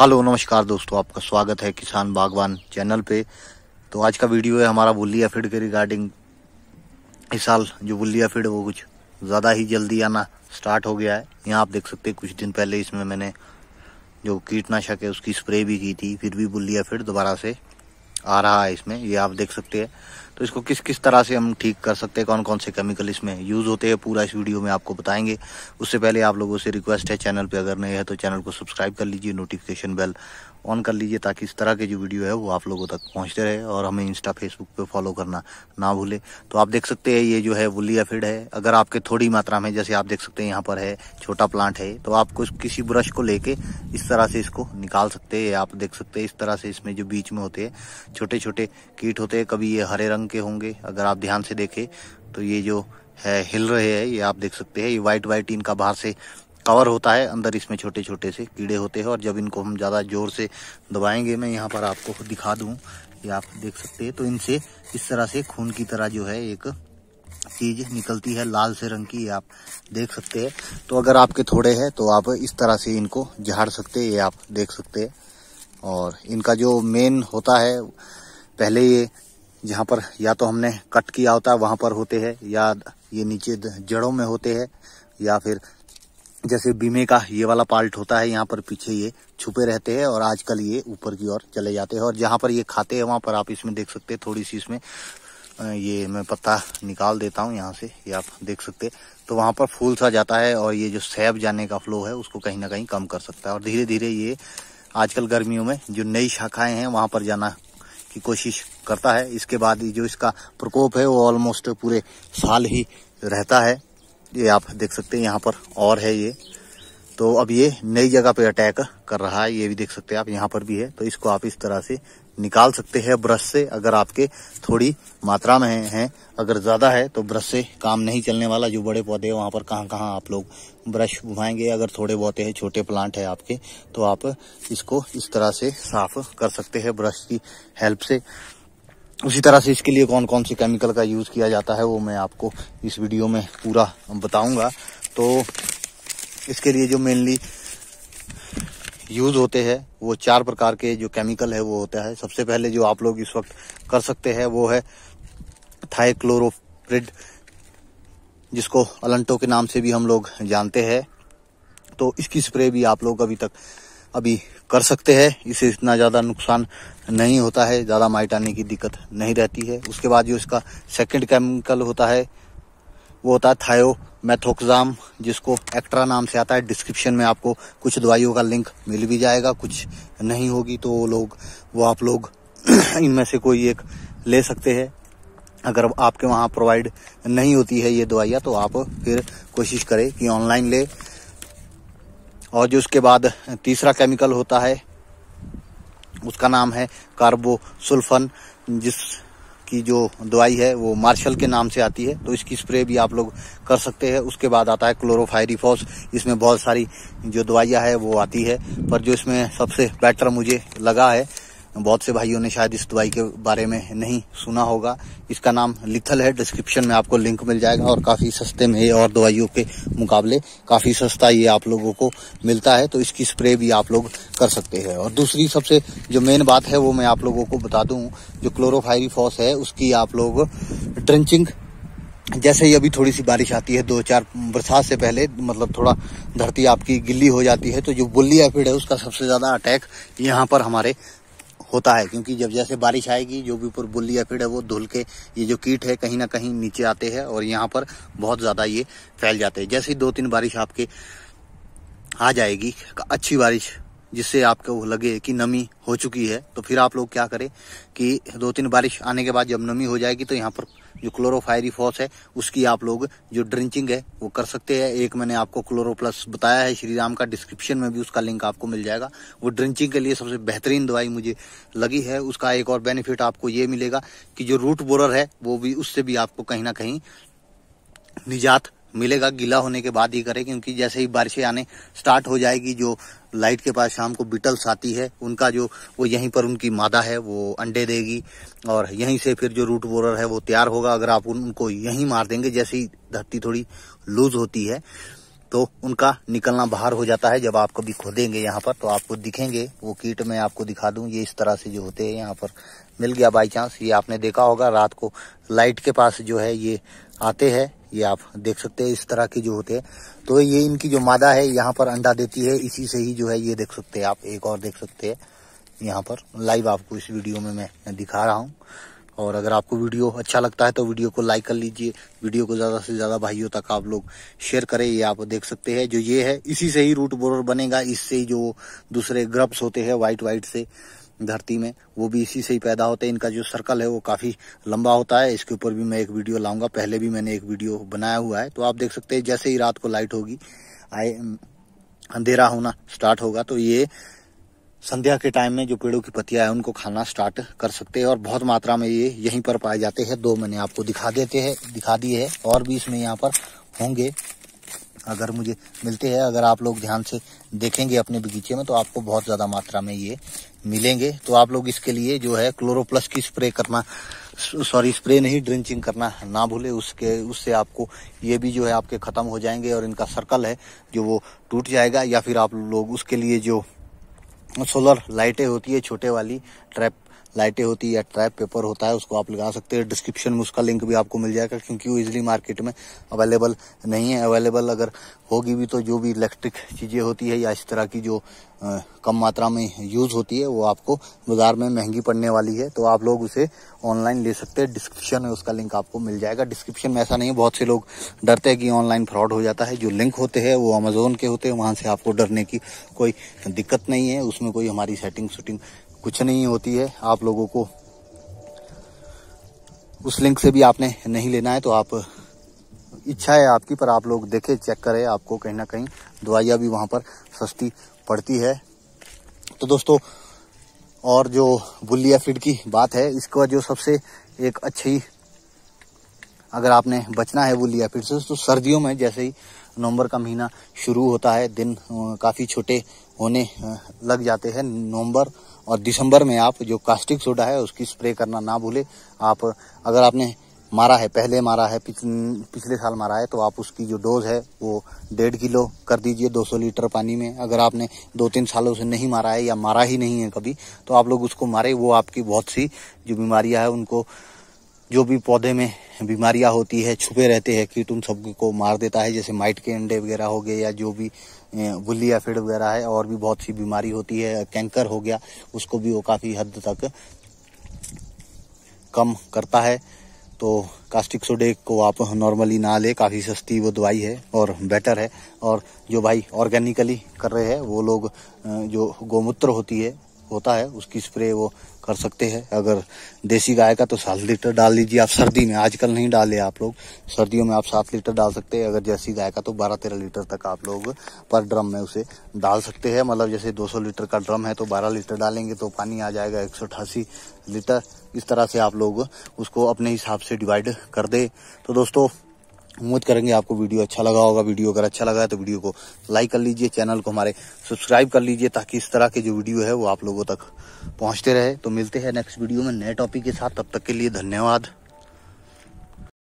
hello नमस्कार दोस्तों आपका स्वागत है किसान बागवान चैनल पे तो आज का वीडियो है हमारा बुल्लिया फीड के रिगार्डिंग इस साल जो बुल्लिया फीड वो कुछ ज़्यादा ही जल्दी आना स्टार्ट हो गया है यहाँ आप देख सकते हैं कुछ दिन पहले इसमें मैंने जो कीटनाशक है उसकी स्प्रे भी की थी फिर भी बुल्लिया फीड दोबारा से आ रहा है इसमें ये आप देख सकते हैं तो इसको किस किस तरह से हम ठीक कर सकते हैं कौन कौन से केमिकल इसमें यूज़ होते हैं पूरा इस वीडियो में आपको बताएंगे उससे पहले आप लोगों से रिक्वेस्ट है चैनल पे अगर नए है तो चैनल को सब्सक्राइब कर लीजिए नोटिफिकेशन बेल ऑन कर लीजिए ताकि इस तरह के जो वीडियो है वो आप लोगों तक पहुंचते रहे और हमें इंस्टा फेसबुक पे फॉलो करना ना भूले तो आप देख सकते हैं ये जो है वुलिया एफिड है अगर आपके थोड़ी मात्रा में जैसे आप देख सकते हैं यहाँ पर है छोटा प्लांट है तो आप कुछ किसी ब्रश को लेके इस तरह से इसको निकाल सकते हैं आप देख सकते हैं इस तरह से इसमें जो बीच में होते हैं छोटे छोटे कीट होते हैं कभी ये हरे रंग के होंगे अगर आप ध्यान से देखे तो ये जो है हिल रहे है ये आप देख सकते हैं ये वाइट वाइट इनका बाहर से कवर होता है अंदर इसमें छोटे छोटे से कीड़े होते हैं और जब इनको हम ज़्यादा ज़ोर से दबाएंगे मैं यहाँ पर आपको दिखा दूँ ये आप देख सकते हैं तो इनसे इस तरह से खून की तरह जो है एक चीज निकलती है लाल से रंग की आप देख सकते हैं तो अगर आपके थोड़े हैं तो आप इस तरह से इनको झाड़ सकते हैं ये आप देख सकते हैं और इनका जो मेन होता है पहले ये जहाँ पर या तो हमने कट किया होता है वहाँ पर होते हैं या ये नीचे जड़ों में होते हैं या फिर जैसे बीमे का ये वाला पार्ट होता है यहाँ पर पीछे ये छुपे रहते हैं और आजकल ये ऊपर की ओर चले जाते हैं और जहाँ पर ये खाते हैं वहाँ पर आप इसमें देख सकते हैं थोड़ी सी इसमें ये मैं पत्ता निकाल देता हूँ यहाँ से ये आप देख सकते तो वहाँ पर फूल सा जाता है और ये जो सैब जाने का फ्लो है उसको कहीं ना कहीं कम कर सकता है और धीरे धीरे ये आजकल गर्मियों में जो नई शाखाएं हैं वहाँ पर जाना की कोशिश करता है इसके बाद जो इसका प्रकोप है वो ऑलमोस्ट पूरे साल ही रहता है ये आप देख सकते हैं यहाँ पर और है ये तो अब ये नई जगह पे अटैक कर रहा है ये भी देख सकते हैं आप यहाँ पर भी है तो इसको आप इस तरह से निकाल सकते हैं ब्रश से अगर आपके थोड़ी मात्रा में हैं अगर ज़्यादा है तो ब्रश से काम नहीं चलने वाला जो बड़े पौधे हैं वहाँ पर कहाँ कहाँ आप लोग ब्रश घुमाएंगे अगर थोड़े बहुत हैं छोटे प्लांट है आपके तो आप इसको इस तरह से साफ कर सकते हैं ब्रश की हेल्प से उसी तरह से इसके लिए कौन कौन से केमिकल का यूज़ किया जाता है वो मैं आपको इस वीडियो में पूरा बताऊंगा तो इसके लिए जो मेनली यूज़ होते हैं वो चार प्रकार के जो केमिकल है वो होता है सबसे पहले जो आप लोग इस वक्त कर सकते हैं वो है थाइक्लोरोप्रिड जिसको अलंटो के नाम से भी हम लोग जानते हैं तो इसकी स्प्रे भी आप लोग अभी तक अभी कर सकते हैं इसे इतना ज़्यादा नुकसान नहीं होता है ज़्यादा माइट आने की दिक्कत नहीं रहती है उसके बाद जो इसका सेकेंड केमिकल होता है वो होता है थायो मैथोक्जाम जिसको एक्ट्रा नाम से आता है डिस्क्रिप्शन में आपको कुछ दवाइयों का लिंक मिल भी जाएगा कुछ नहीं होगी तो वो लोग वो आप लोग इनमें से कोई एक ले सकते हैं अगर आपके वहाँ प्रोवाइड नहीं होती है ये दवाइयाँ तो आप फिर कोशिश करें कि ऑनलाइन ले और जो उसके बाद तीसरा केमिकल होता है उसका नाम है कार्बोसुल्फन जिस की जो दवाई है वो मार्शल के नाम से आती है तो इसकी स्प्रे भी आप लोग कर सकते हैं उसके बाद आता है क्लोरोफायरिफॉस इसमें बहुत सारी जो दवाइयाँ है वो आती है पर जो इसमें सबसे बेटर मुझे लगा है बहुत से भाइयों ने शायद इस दवाई के बारे में नहीं सुना होगा इसका नाम लिथल है डिस्क्रिप्शन में आपको लिंक मिल जाएगा और काफ़ी सस्ते में ये और दवाइयों के मुकाबले काफ़ी सस्ता ये आप लोगों को मिलता है तो इसकी स्प्रे भी आप लोग कर सकते हैं और दूसरी सबसे जो मेन बात है वो मैं आप लोगों को बता दू जो क्लोरोफायरीफॉस है उसकी आप लोग ड्रेंचिंग जैसे ही अभी थोड़ी सी बारिश आती है दो चार बरसात से पहले मतलब थोड़ा धरती आपकी गिल्ली हो जाती है तो जो बुल्ली एफिड है उसका सबसे ज़्यादा अटैक यहाँ पर हमारे होता है क्योंकि जब जैसे बारिश आएगी जो भी ऊपर बुल्ली या पेड़ है वो धुल के ये जो कीट है कहीं ना कहीं नीचे आते हैं और यहाँ पर बहुत ज़्यादा ये फैल जाते हैं जैसे ही दो तीन बारिश आपके आ जाएगी अच्छी बारिश जिससे आपको लगे कि नमी हो चुकी है तो फिर आप लोग क्या करें कि दो तीन बारिश आने के बाद जब नमी हो जाएगी तो यहाँ पर जो फॉस है उसकी आप लोग जो ड्रिंचिंग है वो कर सकते हैं एक मैंने आपको क्लोरो प्लस बताया है श्री राम का डिस्क्रिप्शन में भी उसका लिंक आपको मिल जाएगा वो ड्रिंचिंग के लिए सबसे बेहतरीन दवाई मुझे लगी है उसका एक और बेनिफिट आपको ये मिलेगा कि जो रूट बोरर है वो भी उससे भी आपको कहीं ना कहीं निजात मिलेगा गीला होने के बाद ही करें क्योंकि जैसे ही बारिशें आने स्टार्ट हो जाएगी जो लाइट के पास शाम को बिटल्स आती है उनका जो वो यहीं पर उनकी मादा है वो अंडे देगी और यहीं से फिर जो रूट बोरर है वो तैयार होगा अगर आप उनको यहीं मार देंगे जैसे ही धरती थोड़ी लूज होती है तो उनका निकलना बाहर हो जाता है जब आप कभी खोदेंगे यहाँ पर तो आपको दिखेंगे वो कीट मैं आपको दिखा दूं ये इस तरह से जो होते हैं यहाँ पर मिल गया बाई चांस ये आपने देखा होगा रात को लाइट के पास जो है ये आते हैं ये आप देख सकते हैं इस तरह के जो होते हैं तो ये इनकी जो मादा है यहाँ पर अंडा देती है इसी से ही जो है ये देख सकते हैं आप एक और देख सकते हैं यहाँ पर लाइव आपको इस वीडियो में मैं दिखा रहा हूँ और अगर आपको वीडियो अच्छा लगता है तो वीडियो को लाइक कर लीजिए वीडियो को ज़्यादा से ज़्यादा भाइयों तक आप लोग शेयर करें ये आप देख सकते हैं जो ये है इसी से ही रूट बोरर बनेगा इससे ही जो दूसरे ग्रब्स होते हैं व्हाइट व्हाइट से धरती में वो भी इसी से ही पैदा होते हैं इनका जो सर्कल है वो काफ़ी लंबा होता है इसके ऊपर भी मैं एक वीडियो लाऊंगा पहले भी मैंने एक वीडियो बनाया हुआ है तो आप देख सकते हैं जैसे ही रात को लाइट होगी आए अंधेरा होना स्टार्ट होगा तो ये संध्या के टाइम में जो पेड़ों की पत्तियां है उनको खाना स्टार्ट कर सकते हैं और बहुत मात्रा में ये यहीं पर पाए जाते हैं दो मैंने आपको दिखा देते हैं दिखा दिए है और भी इसमें यहाँ पर होंगे अगर मुझे मिलते हैं अगर आप लोग ध्यान से देखेंगे अपने बगीचे में तो आपको बहुत ज़्यादा मात्रा में ये मिलेंगे तो आप लोग इसके लिए जो है क्लोरोप्लस की स्प्रे करना सॉरी स्प्रे नहीं ड्रिंचिंग करना ना भूले उसके उससे आपको ये भी जो है आपके ख़त्म हो जाएंगे और इनका सर्कल है जो वो टूट जाएगा या फिर आप लोग उसके लिए जो सोलर लाइटें होती है छोटे वाली ट्रैप लाइटें होती है या ट्रैप पेपर होता है उसको आप लगा सकते हैं डिस्क्रिप्शन में उसका लिंक भी आपको मिल जाएगा क्योंकि वो इजिली मार्केट में अवेलेबल नहीं है अवेलेबल अगर होगी भी तो जो भी इलेक्ट्रिक चीज़ें होती है या इस तरह की जो आ, कम मात्रा में यूज़ होती है वो आपको बाज़ार में महंगी पड़ने वाली है तो आप लोग उसे ऑनलाइन ले सकते हैं डिस्क्रिप्शन में उसका लिंक आपको मिल जाएगा डिस्क्रिप्शन में ऐसा नहीं है बहुत से लोग डरते हैं कि ऑनलाइन फ्रॉड हो जाता है जो लिंक होते हैं वो अमेजोन के होते हैं वहाँ से आपको डरने की कोई दिक्कत नहीं है उसमें कोई हमारी सेटिंग शूटिंग कुछ नहीं होती है आप लोगों को उस लिंक से भी आपने नहीं लेना है तो आप इच्छा है आपकी पर आप लोग देखें चेक करें आपको कहीं ना कहीं दवाइयाँ भी वहाँ पर सस्ती पड़ती है तो दोस्तों और जो बुलिया फीड की बात है इसका जो सबसे एक अच्छी अगर आपने बचना है बुलिया फीड से तो सर्दियों में जैसे ही नवंबर का महीना शुरू होता है दिन काफ़ी छोटे होने लग जाते हैं नवंबर और दिसंबर में आप जो कास्टिक सोडा है उसकी स्प्रे करना ना भूले आप अगर आपने मारा है पहले मारा है पिछ, पिछले साल मारा है तो आप उसकी जो डोज है वो डेढ़ किलो कर दीजिए 200 लीटर पानी में अगर आपने दो तीन सालों से नहीं मारा है या मारा ही नहीं है कभी तो आप लोग उसको मारे वो आपकी बहुत सी जो बीमारियां है उनको जो भी पौधे में बीमारियां होती है छुपे रहते हैं कीट उन सबको मार देता है जैसे माइट के अंडे वगैरह हो गए या जो भी गुल्लिया फेड़ वगैरह है और भी बहुत सी बीमारी होती है कैंकर हो गया उसको भी वो काफ़ी हद तक कम करता है तो कास्टिक सोडे को आप नॉर्मली ना ले काफ़ी सस्ती वो दवाई है और बेटर है और जो भाई ऑर्गेनिकली कर रहे हैं वो लोग जो गोमूत्र होती है होता है उसकी स्प्रे वो कर सकते हैं अगर देसी गाय का तो सात लीटर डाल लीजिए आप सर्दी में आजकल नहीं डाले आप लोग सर्दियों में आप सात लीटर डाल सकते हैं अगर जैसी गाय का तो बारह तेरह लीटर तक आप लोग पर ड्रम में उसे डाल सकते हैं मतलब जैसे दो सौ लीटर का ड्रम है तो बारह लीटर डालेंगे तो पानी आ जाएगा एक लीटर इस तरह से आप लोग उसको अपने हिसाब से डिवाइड कर दे तो दोस्तों उम्मीद करेंगे आपको वीडियो अच्छा लगा होगा वीडियो अगर अच्छा लगा है तो वीडियो को लाइक कर लीजिए चैनल को हमारे सब्सक्राइब कर लीजिए ताकि इस तरह के जो वीडियो है वो आप लोगों तक पहुंचते रहे तो मिलते हैं नेक्स्ट वीडियो में नए टॉपिक के साथ तब तक के लिए धन्यवाद